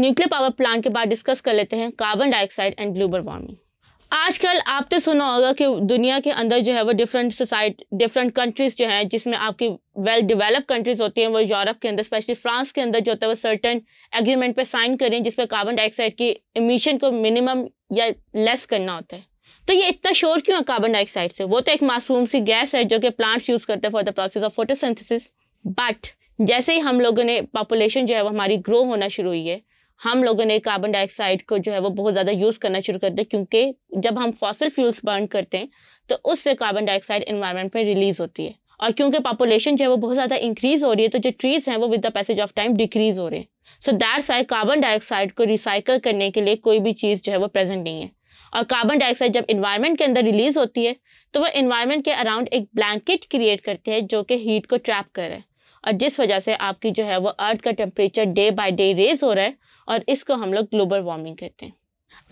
nuclear power plant के बाद discuss कर लेते हैं carbon dioxide and global warming आजकल आपने सुना होगा कि दुनिया के अंदर जो है वो डिफरेंट सोसाइटी डिफरेंट कंट्रीज जो हैं जिसमें आपकी वेल डेवलप कंट्रीज होती हैं वो यूरोप के अंदर स्पेशली फ्रांस के अंदर जो होता है वो सर्टन एग्रीमेंट पे साइन करें जिस पर कार्बन डाइऑक्साइड की इमिशन को मिनिमम या लेस करना होता है तो ये इतना शोर क्यों है कार्बन डाइऑक्साइड से वो तो एक मासूम सी गैस है जो कि प्लांट्स यूज़ करते हैं for the process of photosynthesis but जैसे ही हम लोगों ने पॉपुलेशन जो है वो हमारी ग्रो होना शुरू हुई है हम लोगों ने कार्बन डाइऑक्साइड को जो है वो बहुत ज़्यादा यूज़ करना शुरू कर दिया क्योंकि जब हम फॉसिल फ्यूल्स बर्न करते हैं तो उससे कार्बन डाइऑक्साइड इन्वायरमेंट में रिलीज़ होती है और क्योंकि पॉपुलेशन जो है वो बहुत ज़्यादा इंक्रीज़ हो रही है तो जो ट्रीज हैं वो with the passage of time decrease हो रहे हैं so that's why carbon dioxide को रिसाइकल करने के लिए कोई भी चीज़ जो है वो प्रेजेंट नहीं है और कार्बन डाइऑक्साइड जब इन्वायरमेंट के अंदर रिलीज़ होती है तो वो इन्वायरमेंट के अराउंड एक ब्लैंकेट क्रिएट करती है जो कि हीट को ट्रैप कर रहा है और जिस वजह से आपकी जो है वो अर्थ का temperature day by day raise हो रहा है और इसको हम लोग ग्लोबल वार्मिंग कहते हैं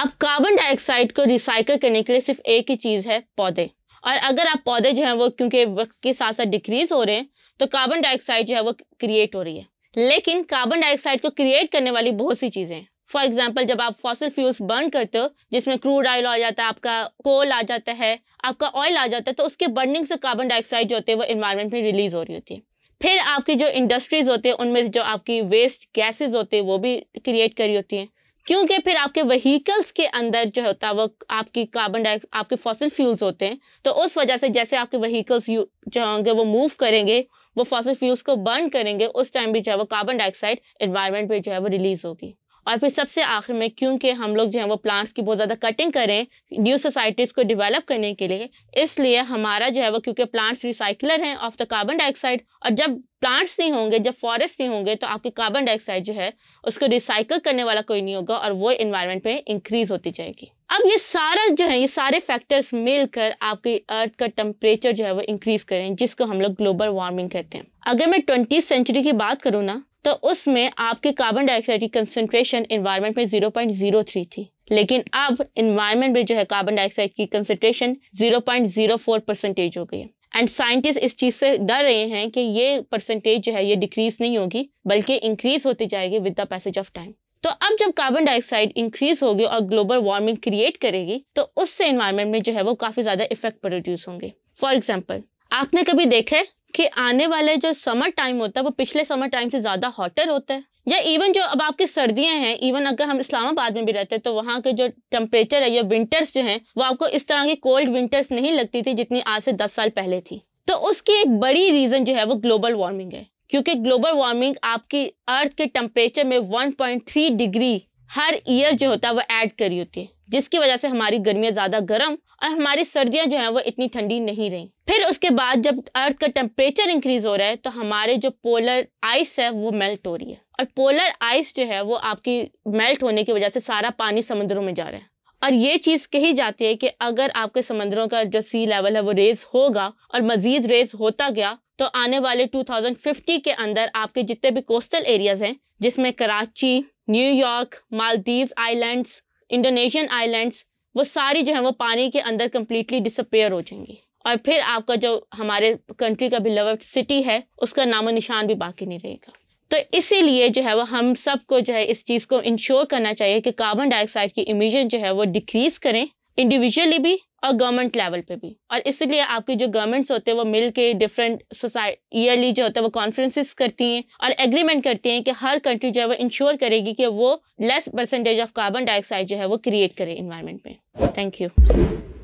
अब कार्बन डाइऑक्साइड को रिसाइकल करने के लिए सिर्फ एक ही चीज़ है पौधे और अगर आप पौधे जो हैं वो क्योंकि वक्त के साथ साथ डिक्रीज हो रहे हैं तो कार्बन डाइऑक्साइड जो है वो क्रिएट हो रही है लेकिन कार्बन डाइऑक्साइड को क्रिएट करने वाली बहुत सी चीज़ें हैं फॉर एग्जाम्पल जब आप फॉसल फ्यूल्स बर्न करते हो जिसमें क्रूड ऑयल आ जाता है आपका कोल आ जाता है आपका ऑयल आ जाता है तो उसके बर्निंग से कार्बन डाइऑक्साइड जो होते हैं वो इन्वायरमेंट में रिलीज हो रही होती है फिर आपकी जो इंडस्ट्रीज होते हैं उनमें जो आपकी वेस्ट गैसेज होते हैं वो भी क्रिएट करी होती हैं क्योंकि फिर आपके व्हीकल्स के अंदर जो होता है वो आपकी कार्बन डाइ आपके फॉसिल फ्यूल्स होते हैं तो उस वजह से जैसे आपके व्हीकल्स जो होंगे वो मूव करेंगे वो फॉसिल फ्यूल्स को बर्न करेंगे उस टाइम भी जो है वो कार्बन डाइऑक्साइड इन्वायरमेंट में जो है वो रिलीज होगी और फिर सबसे आखिर में क्योंकि हम लोग जो है वो प्लांट्स की बहुत ज़्यादा कटिंग करें न्यू सोसाइटीज़ को डेवलप करने के लिए इसलिए हमारा जो है वो क्योंकि प्लांट्स रिसाइकलर हैं ऑफ द कार्बन डाइऑक्साइड और जब प्लांट्स नहीं होंगे जब फॉरेस्ट नहीं होंगे तो आपकी कार्बन डाइऑक्साइड जो है उसको रिसाइकल करने वाला कोई नहीं होगा और वो इन्वायरमेंट पे इंक्रीज होती जाएगी अब ये सारा जो है ये सारे फैक्टर्स मिलकर आपकी अर्थ का टेम्परेचर जो है वो इंक्रीज करें जिसको हम लोग ग्लोबल वार्मिंग कहते हैं अगर मैं ट्वेंटी सेंचुरी की बात करूँ ना तो उसमें आपकी कार्बन डाइऑक्साइड की कंसनट्रेशन इन्वायरमेंट में 0.03 थी लेकिन अब इन्वायरमेंट में जो है कार्बन डाइऑक्साइड की कंसनट्रेशन 0.04 परसेंटेज हो गई है एंड साइंटिस्ट इस चीज़ से डर रहे हैं कि ये परसेंटेज जो है ये डिक्रीज नहीं होगी बल्कि इंक्रीज होती जाएगी with the passage of time तो अब जब कार्बन डाइऑक्साइड इंक्रीज होगी और ग्लोबल वार्मिंग क्रिएट करेगी तो उससे इन्वायरमेंट में जो है वो काफ़ी ज़्यादा इफेक्ट प्रोड्यूस होंगे फॉर एग्जाम्पल आपने कभी देखा कि आने वाले जो समर टाइम होता है वो पिछले समर टाइम से ज़्यादा हॉटर होता है या इवन जो अब आपकी सर्दियां हैं इवन अगर हम इस्लामाबाद में भी रहते हैं तो वहाँ के जो टेम्परेचर है या विंटर्स जो हैं वो आपको इस तरह की कोल्ड विंटर्स नहीं लगती थी जितनी आज से दस साल पहले थी तो उसकी एक बड़ी रीज़न जो है वो ग्लोबल वार्मिंग है क्योंकि ग्लोबल वार्मिंग आपकी अर्थ के टेम्परेचर में 1.3 डिग्री हर ईयर जो होता है वो ऐड करी होती है जिसकी वजह से हमारी गर्मियाँ ज़्यादा गर्म और हमारी सर्दियाँ जो हैं वो इतनी ठंडी नहीं रहीं फिर उसके बाद जब अर्थ का टेम्परेचर इंक्रीज हो रहा है तो हमारे जो पोलर आइस है वो मेल्ट हो रही है और पोलर आइस जो है वो आपकी मेल्ट होने की वजह से सारा पानी समुद्रों में जा रहा है और ये चीज़ कही जाती है कि अगर आपके समुद्रों का जो सी लेवल है वो रेज होगा और मज़ीद रेज होता गया तो आने वाले 2050 के अंदर आपके जितने भी कोस्टल एरियाज़ हैं जिसमें Karachi New York Maldives islands Indonesian islands वो सारी जो है वो पानी के अंदर कम्प्लीटली डिसअपेयर हो जाएंगी और फिर आपका जो हमारे कंट्री का बिलवर्ड सिटी है उसका नामो निशान भी बाकी नहीं रहेगा तो इसीलिए जो है वो हम सबको जो है इस चीज़ को इंश्योर करना चाहिए कि कार्बन डाइऑक्साइड की इमिशन जो है वो डिक्रीज़ करें इंडिविजुअली भी और गवर्नमेंट लेवल पे भी और इसलिए आपके जो गवर्नमेंट्स होते हैं वो मिल के डिफरेंट सोसाइटी ईयरली जो होता है वो कॉन्फ्रेंसिस करती हैं और एग्रीमेंट करती हैं कि हर कंट्री जो है वो इंश्योर करेगी कि वो less percentage of carbon dioxide जो है वो क्रिएट करे इन्वायरमेंट में थैंक यू